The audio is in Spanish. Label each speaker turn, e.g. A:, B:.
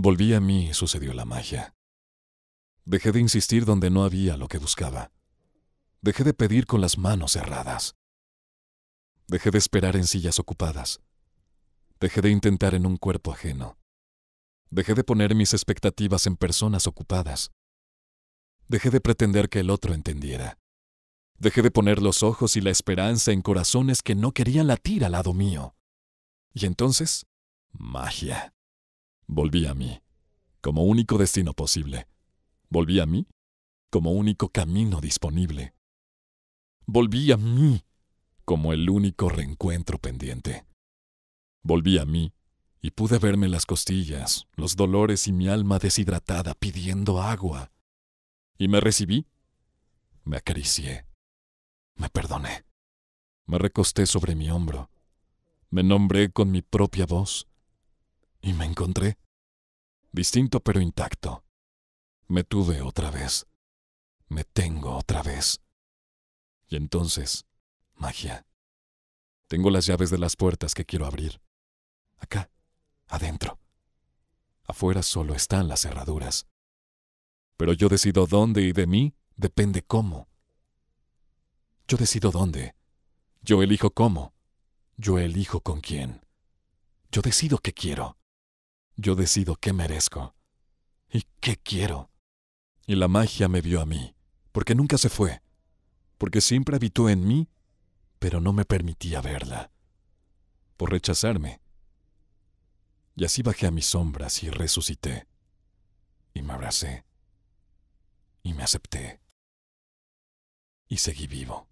A: Volví a mí y sucedió la magia. Dejé de insistir donde no había lo que buscaba. Dejé de pedir con las manos cerradas. Dejé de esperar en sillas ocupadas. Dejé de intentar en un cuerpo ajeno. Dejé de poner mis expectativas en personas ocupadas. Dejé de pretender que el otro entendiera. Dejé de poner los ojos y la esperanza en corazones que no querían latir al lado mío. Y entonces, magia. Volví a mí, como único destino posible. Volví a mí, como único camino disponible. Volví a mí, como el único reencuentro pendiente. Volví a mí, y pude verme las costillas, los dolores y mi alma deshidratada pidiendo agua. Y me recibí, me acaricié, me perdoné, me recosté sobre mi hombro, me nombré con mi propia voz, y me encontré. Distinto pero intacto. Me tuve otra vez. Me tengo otra vez. Y entonces, magia. Tengo las llaves de las puertas que quiero abrir. Acá, adentro. Afuera solo están las cerraduras. Pero yo decido dónde y de mí depende cómo. Yo decido dónde. Yo elijo cómo. Yo elijo con quién. Yo decido qué quiero. Yo decido qué merezco y qué quiero. Y la magia me vio a mí, porque nunca se fue, porque siempre habitó en mí, pero no me permitía verla, por rechazarme. Y así bajé
B: a mis sombras y resucité, y me abracé, y me acepté, y seguí vivo.